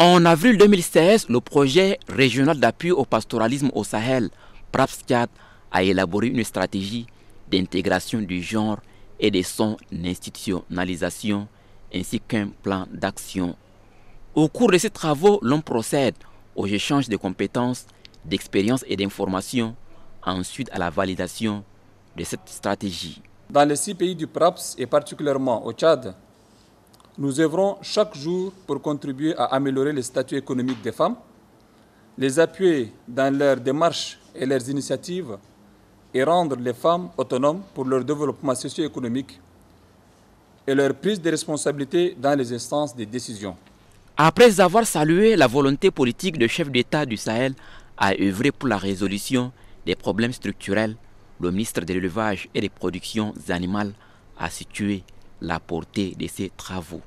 En avril 2016, le projet régional d'appui au pastoralisme au Sahel, Chad) a élaboré une stratégie d'intégration du genre et de son institutionnalisation, ainsi qu'un plan d'action. Au cours de ces travaux, l'on procède aux échanges de compétences, d'expériences et d'informations, ensuite à la validation de cette stratégie. Dans les six pays du PRAPS et particulièrement au Tchad, nous œuvrons chaque jour pour contribuer à améliorer le statut économique des femmes, les appuyer dans leurs démarches et leurs initiatives et rendre les femmes autonomes pour leur développement socio-économique et leur prise de responsabilité dans les instances de décision. Après avoir salué la volonté politique du chef d'État du Sahel à œuvrer pour la résolution des problèmes structurels, le ministre de l'élevage et des productions animales a situé la portée de ces travaux.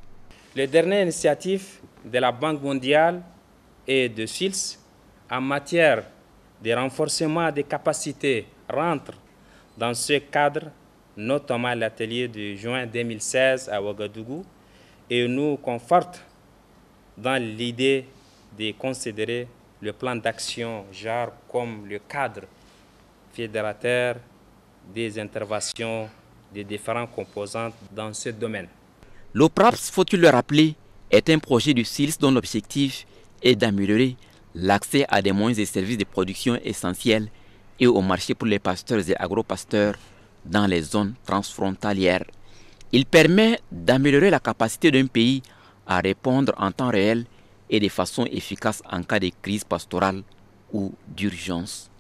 Les dernières initiatives de la Banque mondiale et de SILS en matière de renforcement des capacités rentrent dans ce cadre, notamment l'atelier de juin 2016 à Ouagadougou, et nous conforte dans l'idée de considérer le plan d'action genre comme le cadre fédérateur des interventions des différentes composantes dans ce domaine. L'OPRAPS, faut-il le rappeler, est un projet du SILS dont l'objectif est d'améliorer l'accès à des moyens et services de production essentiels et au marché pour les pasteurs et agro-pasteurs dans les zones transfrontalières. Il permet d'améliorer la capacité d'un pays à répondre en temps réel et de façon efficace en cas de crise pastorale ou d'urgence.